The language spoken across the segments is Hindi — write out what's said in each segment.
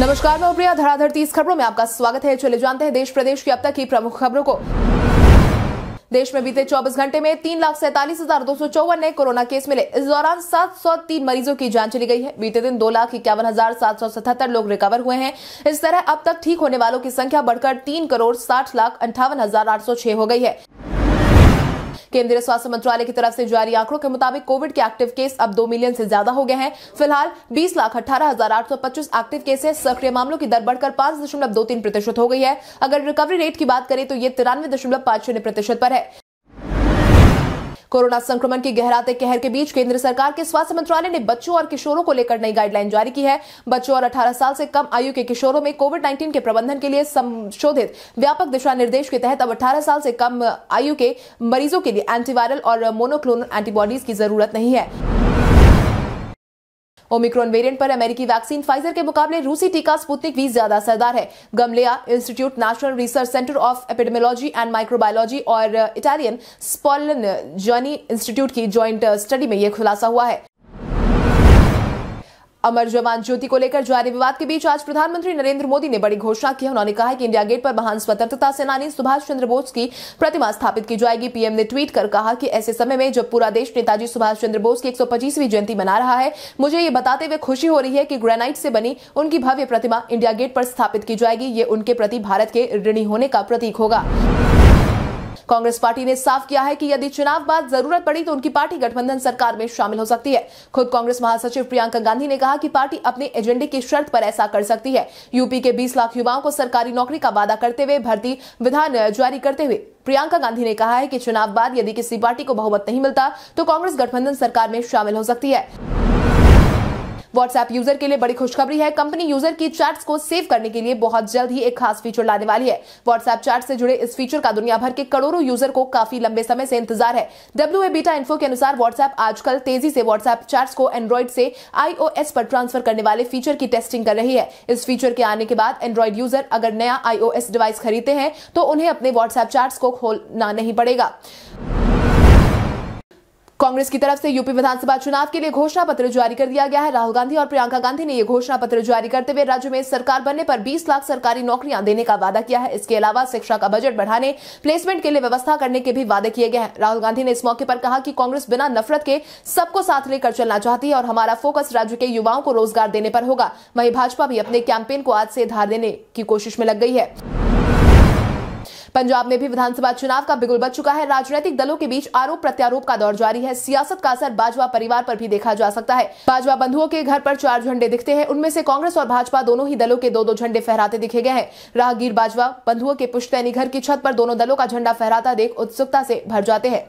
नमस्कार मैं प्रिया धड़ाधड़ तीस खबरों में आपका स्वागत है चले जानते हैं देश प्रदेश की अब तक की प्रमुख खबरों को देश में बीते 24 घंटे में तीन लाख सैंतालीस हजार दो सौ चौवन नए कोरोना केस मिले इस दौरान 703 मरीजों की जान चली गई है बीते दिन दो लाख इक्यावन हजार सात सौ सतहत्तर लोग रिकवर हुए हैं इस तरह अब तक ठीक होने वालों की संख्या बढ़कर तीन करोड़ साठ लाख अंठावन हजार आठ सौ छह हो गई है केंद्रीय स्वास्थ्य मंत्रालय की तरफ से जारी आंकड़ों के मुताबिक कोविड के एक्टिव केस अब दो मिलियन से ज्यादा हो गए हैं फिलहाल बीस लाख अठारह हजार आठ सौ पच्चीस एक्टिव केस है सक्रिय मामलों की दर बढ़कर पांच दशमलव दो तीन प्रतिशत हो गई है अगर रिकवरी रेट की बात करें तो ये तिरानवे दशमलव पांच शून्य प्रतिशत पर है कोरोना संक्रमण की गहराते कहर के बीच केंद्र सरकार के स्वास्थ्य मंत्रालय ने बच्चों और किशोरों को लेकर नई गाइडलाइन जारी की है बच्चों और अठारह साल से कम आयु के किशोरों में कोविड नाइन्टीन के प्रबंधन के लिए संशोधित व्यापक दिशा निर्देश के तहत अब अठारह साल से कम आयु के मरीजों के लिए एंटीवायरल और मोनोक्लोनल एंटीबॉडीज की जरूरत नहीं है ओमिक्रॉन वेरिएंट पर अमेरिकी वैक्सीन फाइजर के मुकाबले रूसी टीका स्पुतनिक भी ज्यादा असरदार है Gamaleya institute national research centre of epidemiology and microbiology और इटालियन स्पॉलन जर्नी इंस्टीट्यूट की ज्वाइंट स्टडी में यह खुलासा हुआ है अमर जवान ज्योति को लेकर जारी विवाद के बीच आज प्रधानमंत्री नरेंद्र मोदी ने बड़ी घोषणा की उन्होंने कहा कि इंडिया गेट पर महान स्वतंत्रता सेनानी सुभाष चंद्र बोस की प्रतिमा स्थापित की जाएगी पीएम ने ट्वीट कर कहा कि ऐसे समय में जब पूरा देश नेताजी सुभाष चंद्र बोस की एक जयंती मना रहा है मुझे ये बताते हुए खुशी हो रही है कि ग्रेनाइट से बनी उनकी भव्य प्रतिमा इंडिया गेट पर स्थापित की जाएगी ये उनके प्रति भारत के ऋणी होने का प्रतीक होगा कांग्रेस पार्टी ने साफ किया है कि यदि चुनाव बाद जरूरत पड़ी तो उनकी पार्टी गठबंधन सरकार में शामिल हो सकती है खुद कांग्रेस महासचिव प्रियंका गांधी ने कहा कि पार्टी अपने एजेंडे की शर्त पर ऐसा कर सकती है यूपी के बीस लाख युवाओं को सरकारी नौकरी का वादा करते हुए भर्ती विधान जारी करते हुए प्रियंका गांधी ने कहा है कि चुनाव बाद यदि किसी पार्टी को बहुमत नहीं मिलता तो कांग्रेस गठबंधन सरकार में शामिल हो सकती है व्हाट्सएप यूजर के लिए बड़ी खुशखबरी है कंपनी यूजर की चैट्स को सेव करने के लिए बहुत जल्द ही एक खास फीचर लाने वाली है व्हाट्सएप चैट से जुड़े इस फीचर का दुनिया भर के करोड़ों यूजर को काफी लंबे समय से इंतजार है डब्ल्यू बीटा इन्फो के अनुसार व्हाट्सएप आजकल तेजी से व्हाट्सएप चैट्स को एंड्रॉइड से आईओएस पर ट्रांसफर करने वाले फीचर की टेस्टिंग कर रही है इस फीचर के आने के बाद एंड्रॉइड यूजर अगर नया आईओएस डिवाइस खरीदते हैं तो उन्हें अपने व्हाट्सएप चार्ट को खोलना नहीं पड़ेगा कांग्रेस की तरफ से यूपी विधानसभा चुनाव के लिए घोषणा पत्र जारी कर दिया गया है राहुल गांधी और प्रियंका गांधी ने यह घोषणा पत्र जारी करते हुए राज्य में सरकार बनने पर 20 लाख सरकारी नौकरियां देने का वादा किया है इसके अलावा शिक्षा का बजट बढ़ाने प्लेसमेंट के लिए व्यवस्था करने के भी वादे किए गए हैं राहुल गांधी ने इस मौके पर कहा कि कांग्रेस बिना नफरत के सबको साथ लेकर चलना चाहती है और हमारा फोकस राज्य के युवाओं को रोजगार देने पर होगा वहीं भाजपा भी अपने कैंपेन को आज से धार देने की कोशिश में लग गई है पंजाब में भी विधानसभा चुनाव का बिगुल बच चुका है राजनीतिक दलों के बीच आरोप प्रत्यारोप का दौर जारी है सियासत का असर बाजवा परिवार पर भी देखा जा सकता है बाजवा बंधुओं के घर पर चार झंडे दिखते हैं उनमें से कांग्रेस और भाजपा दोनों ही दलों के दो दो झंडे फहराते दिखे गए हैं राहगीर बाजवा बंधुओं के पुश्तैनी घर की छत पर दोनों दलों का झंडा फहराता देख उत्सुकता से भर जाते हैं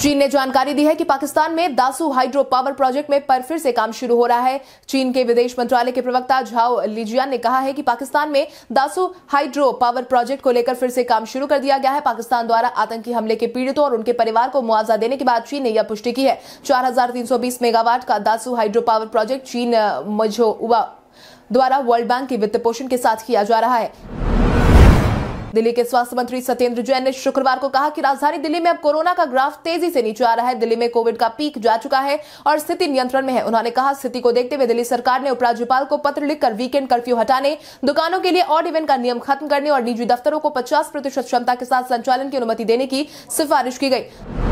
चीन ने जानकारी दी है कि पाकिस्तान में दासू हाइड्रो पावर प्रोजेक्ट में पर फिर से काम शुरू हो रहा है चीन के विदेश मंत्रालय के प्रवक्ता झाओ लिजियान ने कहा है कि पाकिस्तान में दासू हाइड्रो पावर प्रोजेक्ट को लेकर फिर से काम शुरू कर दिया गया है पाकिस्तान द्वारा आतंकी हमले के पीड़ितों और उनके परिवार को मुआवजा देने के बाद चीन ने यह पुष्टि की है चार मेगावाट का दासू हाइड्रो पावर प्रोजेक्ट चीन मझो द्वारा वर्ल्ड बैंक के वित्त पोषण के साथ किया जा रहा है दिल्ली के स्वास्थ्य मंत्री सत्येंद्र जैन ने शुक्रवार को कहा कि राजधानी दिल्ली में अब कोरोना का ग्राफ तेजी से नीचे आ रहा है दिल्ली में कोविड का पीक जा चुका है और स्थिति नियंत्रण में है उन्होंने कहा स्थिति को देखते हुए दिल्ली सरकार ने उपराज्यपाल को पत्र लिखकर वीकेंड कर्फ्यू हटाने दुकानों के लिए ऑड इवेंट का नियम खत्म करने और निजी दफ्तरों को पचास क्षमता के साथ संचालन की अनुमति देने की सिफारिश की गई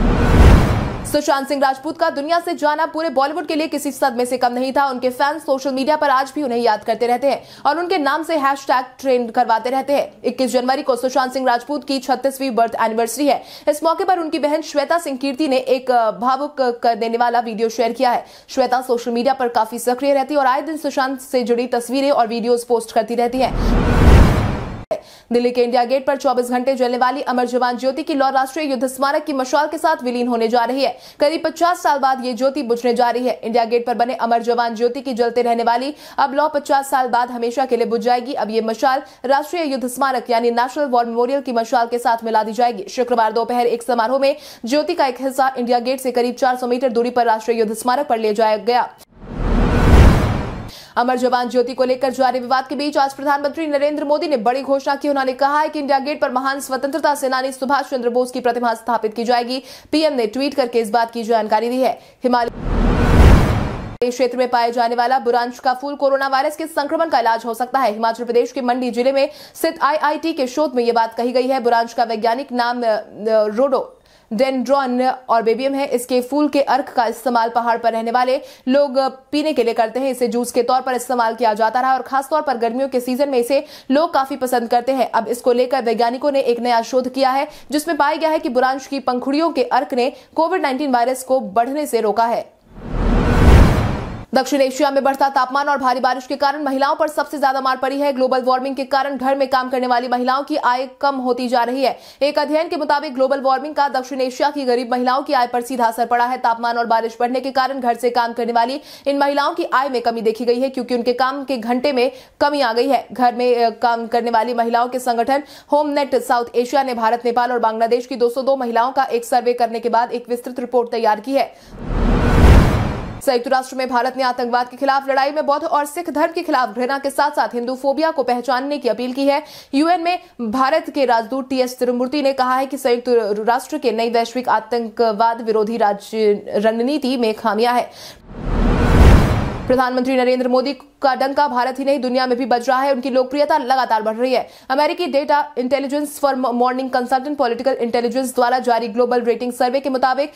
सुशांत सिंह राजपूत का दुनिया से जाना पूरे बॉलीवुड के लिए किसी सदमे से कम नहीं था उनके फैंस सोशल मीडिया पर आज भी उन्हें याद करते रहते हैं और उनके नाम से हैश ट्रेंड करवाते रहते हैं 21 जनवरी को सुशांत सिंह राजपूत की छत्तीसवीं बर्थ एनिवर्सरी है इस मौके पर उनकी बहन श्वेता सिंह कीर्ति ने एक भावुक कर देने वाला वीडियो शेयर किया है श्वेता सोशल मीडिया पर काफी सक्रिय रहती है और आए दिन सुशांत से जुड़ी तस्वीरें और वीडियोज पोस्ट करती रहती है दिल्ली के इंडिया गेट पर 24 घंटे जलने वाली अमर जवान ज्योति की लौ राष्ट्रीय युद्ध स्मारक की मशाल के साथ विलीन होने जा रही है करीब 50 साल बाद ये ज्योति बुझने जा रही है इंडिया गेट पर बने अमर जवान ज्योति की जलते रहने वाली अब लौ पचास साल बाद हमेशा के लिए बुझ जाएगी अब ये मशाल राष्ट्रीय युद्ध स्मारक यानी नेशनल वॉर मेमोरियल की मशाल के साथ मिला दी जाएगी शुक्रवार दोपहर एक समारोह में ज्योति का एक हिस्सा इंडिया गेट से करीब चार मीटर दूरी पर राष्ट्रीय युद्ध स्मारक पर ले जाया गया अमर जवान ज्योति को लेकर जारी विवाद के बीच आज प्रधानमंत्री नरेंद्र मोदी ने बड़ी घोषणा की उन्होंने कहा है कि इंडिया गेट पर महान स्वतंत्रता सेनानी सुभाष चंद्र बोस की प्रतिमा स्थापित की जाएगी पीएम ने ट्वीट करके इस बात की जानकारी दी है हिमालय क्षेत्र में पाए जाने वाला बुरांश का फूल कोरोना वायरस के संक्रमण का इलाज हो सकता है हिमाचल प्रदेश के मंडी जिले में स्थित आईआईटी के शोध में यह बात कही गई है बुरांश का वैज्ञानिक नाम रोडो डेंड्रॉन और बेबियम है इसके फूल के अर्क का इस्तेमाल पहाड़ पर रहने वाले लोग पीने के लिए करते हैं इसे जूस के तौर पर इस्तेमाल किया जाता रहा और खासतौर पर गर्मियों के सीजन में इसे लोग काफी पसंद करते हैं अब इसको लेकर वैज्ञानिकों ने एक नया शोध किया है जिसमें पाया गया है कि बुरांश की पंखुड़ियों के अर्क ने कोविड नाइन्टीन वायरस को बढ़ने से रोका है दक्षिण एशिया में बढ़ता तापमान और भारी बारिश के कारण महिलाओं पर सबसे ज्यादा मार पड़ी है ग्लोबल वार्मिंग के कारण घर में काम करने वाली महिलाओं की आय कम होती जा रही है एक अध्ययन के मुताबिक ग्लोबल वार्मिंग का दक्षिण एशिया की गरीब महिलाओं की आय पर सीधा असर पड़ा है तापमान और बारिश बढ़ने के कारण घर से काम करने वाली इन महिलाओं की आय में कमी देखी गई है क्योंकि उनके काम के घंटे में कमी आ गई है घर में काम करने वाली महिलाओं के संगठन होमनेट साउथ एशिया ने भारत नेपाल और बांग्लादेश की दो महिलाओं का एक सर्वे करने के बाद एक विस्तृत रिपोर्ट तैयार की है संयुक्त राष्ट्र में भारत ने आतंकवाद के खिलाफ लड़ाई में बौद्ध और सिख धर्म के खिलाफ घृणा के साथ साथ हिंदू फोबिया को पहचानने की अपील की है यूएन में भारत के राजदूत टी एस तिरुमूर्ति ने कहा है कि संयुक्त राष्ट्र के नई वैश्विक आतंकवाद विरोधी रणनीति में खामिया है प्रधानमंत्री नरेंद्र मोदी का डंका भारत ही नहीं दुनिया में भी बज रहा है उनकी लोकप्रियता लगातार बढ़ रही है अमेरिकी data intelligence for Morning consultant political intelligence द्वारा जारी ग्लोबल रेटिंग सर्वे के मुताबिक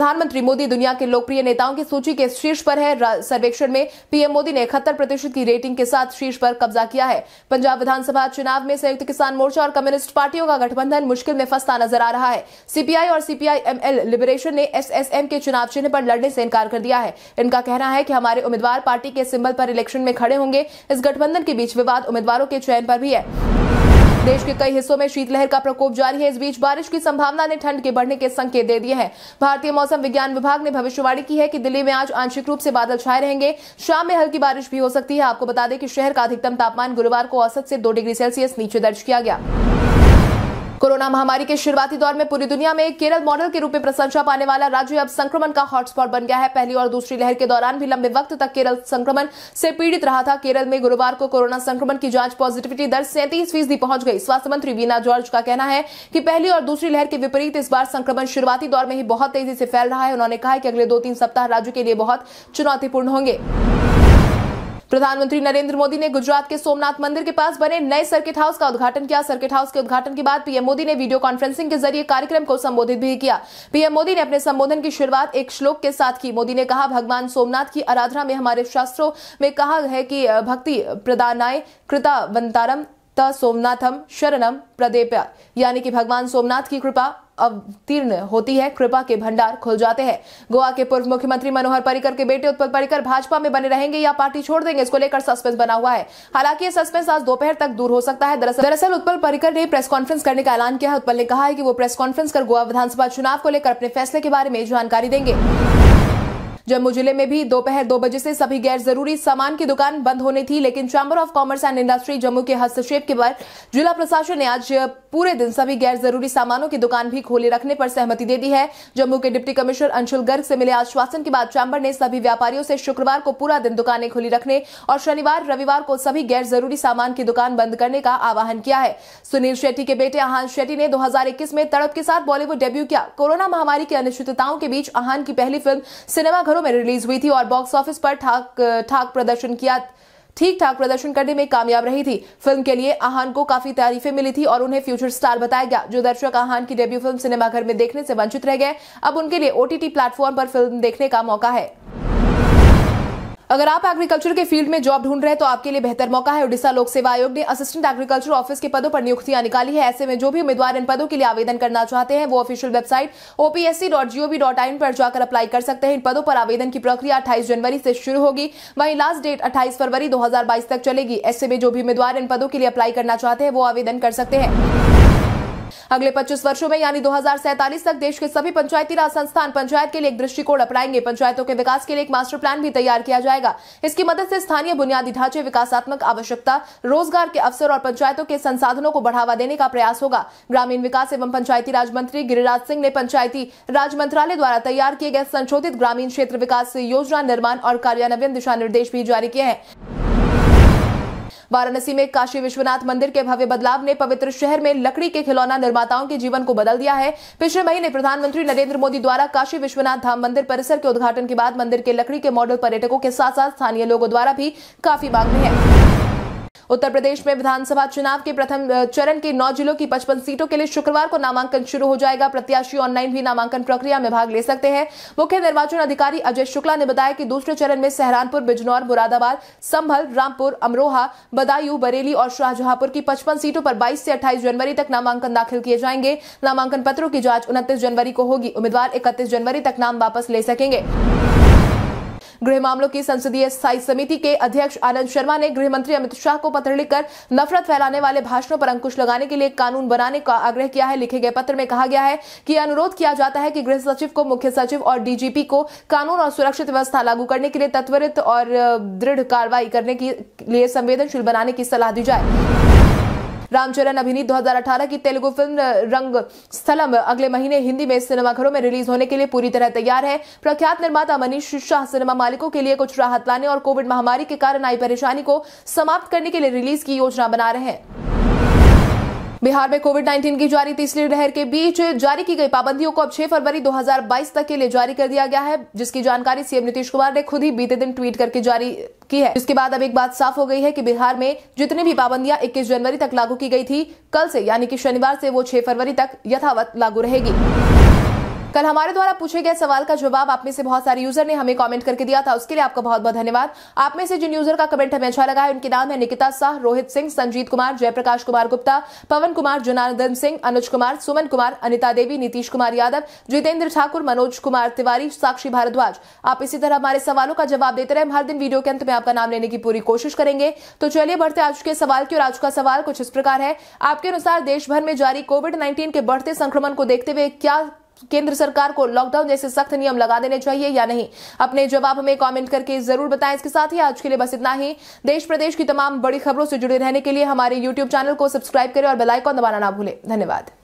प्रधानमंत्री मोदी दुनिया के लोकप्रिय नेताओं की सूची के शीर्ष पर है सर्वेक्षण में पीएम मोदी ने इकहत्तर प्रतिशत की रेटिंग के साथ शीर्ष पर कब्जा किया है पंजाब विधानसभा चुनाव में संयुक्त किसान मोर्चा और कम्युनिस्ट पार्टियों का गठबंधन मुश्किल में फंसता नजर आ रहा है सीपीआई और सीपीआईएमएल लिबरेशन ने एसएसएम के चुनाव चिन्ह पर लड़ने से इनकार कर दिया है इनका कहना है कि हमारे उम्मीदवार पार्टी के सिंबल पर इलेक्शन में खड़े होंगे इस गठबंधन के बीच विवाद उम्मीदवारों के चयन पर भी है देश के कई हिस्सों में शीतलहर का प्रकोप जारी है इस बीच बारिश की संभावना ने ठंड के बढ़ने के संकेत दे दिए हैं भारतीय मौसम विज्ञान विभाग ने भविष्यवाणी की है कि दिल्ली में आज आंशिक रूप से बादल छाए रहेंगे शाम में हल्की बारिश भी हो सकती है आपको बता दें कि शहर का अधिकतम तापमान गुरुवार को औसत से दो डिग्री सेल्सियस नीचे दर्ज किया गया कोरोना महामारी के शुरुआती दौर में पूरी दुनिया में केरल मॉडल के रूप में प्रशंसा पाने वाला राज्य अब संक्रमण का हॉटस्पॉट बन गया है पहली और दूसरी लहर के दौरान भी लंबे वक्त तक केरल संक्रमण से पीड़ित रहा था केरल में गुरुवार को कोरोना संक्रमण की जांच पॉजिटिविटी दर सैंतीस फीसदी पहुंच गई स्वास्थ्य मंत्री वीना जॉर्ज का कहना है कि पहली और दूसरी लहर के विपरीत इस बार संक्रमण शुरुआती दौर में ही बहुत तेजी से फैल रहा है उन्होंने कहा कि अगले दो तीन सप्ताह राज्य के लिए बहुत चुनौतीपूर्ण होंगे प्रधानमंत्री नरेंद्र मोदी ने गुजरात के सोमनाथ मंदिर के पास बने नए सर्किट हाउस का उद्घाटन किया सर्किट हाउस के उद्घाटन के बाद पीएम मोदी ने वीडियो कॉन्फ्रेंसिंग के जरिए कार्यक्रम को संबोधित भी किया पीएम मोदी ने अपने संबोधन की शुरुआत एक श्लोक के साथ की मोदी ने कहा भगवान सोमनाथ की आराधना में हमारे शास्त्रों में कहा है कि भक्ति प्रदानाय कृता वंतारम त सोमनाथम शरणम प्रदेप्या यानी कि भगवान सोमनाथ की कृपा अवतीर्ण होती है कृपा के भंडार खुल जाते हैं गोवा के पूर्व मुख्यमंत्री मनोहर पर्रिकर के बेटे उत्पल पर्रिकर भाजपा में बने रहेंगे या पार्टी छोड़ देंगे इसको लेकर सस्पेंस बना हुआ है हालांकि ये सस्पेंस आज दोपहर तक दूर हो सकता है दरअसल उत्पल पर्रिकर ने प्रेस कॉन्फ्रेंस करने का ऐलान किया है उत्पल ने कहा है कि वो प्रेस कॉन्फ्रेंस कर गोवा विधानसभा चुनाव को लेकर अपने फैसले के बारे में जानकारी देंगे जम्मू जिले में भी दोपहर दो बजे से सभी गैर जरूरी सामान की दुकान बंद होनी थी लेकिन chamber of commerce and industry Jammu के हस्तक्षेप के बाद जिला प्रशासन ने आज पूरे दिन सभी गैर जरूरी सामानों की दुकान भी खोले रखने पर सहमति दे दी है जम्मू के डिप्टी कमिश्नर अंशुल गर्ग से मिले आश्वासन के बाद चैम्बर ने सभी व्यापारियों से शुक्रवार को पूरा दिन दुकानें खुली रखने और शनिवार रविवार को सभी गैर जरूरी सामान की दुकान बंद करने का आह्वान किया है सुनील शेट्टी के बेटे आहान शेट्टी ने दो में तड़प के साथ बॉलीवुड डेब्यू किया कोरोना महामारी की अनिश्चितताओं के बीच आहान की पहली फिल्म सिनेमाघरों सितंबरों में रिलीज हुई थी और बॉक्स ऑफिस पर ठाक ठाक प्रदर्शन किया ठीक ठाक प्रदर्शन करने में कामयाब रही थी फिल्म के लिए आहान को काफी तारीफें मिली थी और उन्हें फ्यूचर स्टार बताया गया जो दर्शक आहान की डेब्यू फिल्म सिनेमाघर में देखने से वंचित रह गए अब उनके लिए ओटीटी प्लेटफॉर्म पर फिल्म देखने का मौका है अगर आप एग्रीकल्चर के फील्ड में जॉब ढूंढ रहे हैं तो आपके लिए बेहतर मौका है ओडिशा लोक सेवा आयोग ने असिस्टेंट एग्रीकल्चर ऑफिस के पदों पर नियुक्तियां निकाली है ऐसे में जो भी उम्मीदवार इन पदों के लिए आवेदन करना चाहते हैं वो ऑफिशियल वेबसाइट opsc.gov.in पर जाकर अप्लाई कर सकते हैं इन पदों पर आवेदन की प्रक्रिया अट्ठाईस जनवरी से शुरू होगी वहीं लास्ट डेट अट्ठाईस फरवरी दो तक चलेगी ऐसे में जो भी उम्मीदवार इन पदों के लिए अप्लाई करना चाहते हैं वो आवेदन कर सकते हैं अगले 25 वर्षों में यानी दो तक देश के सभी पंचायती राज संस्थान पंचायत के लिए एक दृष्टिकोण अपनाएंगे पंचायतों के विकास के लिए एक मास्टर प्लान भी तैयार किया जाएगा इसकी मदद से स्थानीय बुनियादी ढांचे विकासात्मक आवश्यकता रोजगार के अवसर और पंचायतों के संसाधनों को बढ़ावा देने का प्रयास होगा ग्रामीण विकास एवं पंचायती राज मंत्री गिरिराज सिंह ने पंचायती राज मंत्रालय द्वारा तैयार किए गए संशोधित ग्रामीण क्षेत्र विकास योजना निर्माण और कार्यान्वयन दिशा निर्देश भी जारी किए हैं वाराणसी में काशी विश्वनाथ मंदिर के भव्य बदलाव ने पवित्र शहर में लकड़ी के खिलौना निर्माताओं के जीवन को बदल दिया है पिछले महीने प्रधानमंत्री नरेंद्र मोदी द्वारा काशी विश्वनाथ धाम मंदिर परिसर के उद्घाटन के बाद मंदिर के लकड़ी के मॉडल पर्यटकों के साथ साथ स्थानीय लोगों द्वारा भी काफी मांग में है उत्तर प्रदेश में विधानसभा चुनाव के प्रथम चरण के नौ जिलों की पचपन सीटों के लिए शुक्रवार को नामांकन शुरू हो जाएगा प्रत्याशी ऑनलाइन भी नामांकन प्रक्रिया में भाग ले सकते हैं मुख्य निर्वाचन अधिकारी अजय शुक्ला ने बताया कि दूसरे चरण में सहरानपुर बिजनौर मुरादाबाद संभल रामपुर अमरोहा बदायू बरेली और शाहजहांपुर की पचपन सीटों पर बाईस से अट्ठाईस जनवरी तक नामांकन दाखिल किए जाएंगे नामांकन पत्रों की जांच उनतीस जनवरी को होगी उम्मीदवार इकतीस जनवरी तक नाम वापस ले सकेंगे गृह मामलों की संसदीय स्थायी समिति के अध्यक्ष आनंद शर्मा ने गृह मंत्री अमित शाह को पत्र लिखकर नफरत फैलाने वाले भाषणों पर अंकुश लगाने के लिए कानून बनाने का आग्रह किया है लिखे गए पत्र में कहा गया है कि अनुरोध किया जाता है कि गृह सचिव को मुख्य सचिव और डीजीपी को कानून और सुरक्षित व्यवस्था लागू करने के लिए तत्वरित और दृढ़ कार्रवाई करने के लिए संवेदनशील बनाने की सलाह दी जाए रामचरण अभिनीत 2018 की तेलुगु फिल्म रंग स्थलम अगले महीने हिंदी में सिनेमाघरों में रिलीज होने के लिए पूरी तरह तैयार है प्रख्यात निर्माता मनीष शाह सिनेमा मालिकों के लिए कुछ राहत लाने और कोविड महामारी के कारण आई परेशानी को समाप्त करने के लिए रिलीज की योजना बना रहे हैं बिहार में कोविड 19 की जारी तीसरी लहर के बीच जारी की गई पाबंदियों को अब 6 फरवरी 2022 तक के लिए जारी कर दिया गया है जिसकी जानकारी सीएम नीतीश कुमार ने खुद ही बीते दिन ट्वीट करके जारी की है इसके बाद अब एक बात साफ हो गई है कि बिहार में जितनी भी पाबंदियां इक्कीस जनवरी तक लागू की गई थी कल से यानी कि शनिवार से वो छह फरवरी तक यथावत लागू रहेगी कल हमारे द्वारा पूछे गए सवाल का जवाब आप में से बहुत सारे यूजर ने हमें कमेंट करके दिया था उसके लिए आपका बहुत बहुत धन्यवाद आप में से जिन यूजर का कमेंट हमें अच्छा लगा है उनके नाम है निकिता शाह रोहित सिंह संजीत कुमार जयप्रकाश कुमार गुप्ता पवन कुमार जनार्दन सिंह अनुज कुमार सुमन कुमार अनिता देवी नीतीश कुमार यादव जितेंद्र ठाकुर मनोज कुमार तिवारी साक्षी भारद्वाज आप इसी तरह हमारे सवालों का जवाब देते रहे हर दिन वीडियो के अंत में आपका नाम लेने की पूरी कोशिश करेंगे तो चलिए बढ़ते आज के सवाल की और आज का सवाल कुछ इस प्रकार है आपके अनुसार देशभर में जारी कोविड नाइन्टीन के बढ़ते संक्रमण को देखते हुए क्या केंद्र सरकार को लॉकडाउन जैसे सख्त नियम लगा देने चाहिए या नहीं अपने जवाब हमें कमेंट करके जरूर बताएं इसके साथ ही आज के लिए बस इतना ही देश प्रदेश की तमाम बड़ी खबरों से जुड़े रहने के लिए हमारे यूट्यूब चैनल को सब्सक्राइब करें और बेलाइकॉन दबाना ना भूलें धन्यवाद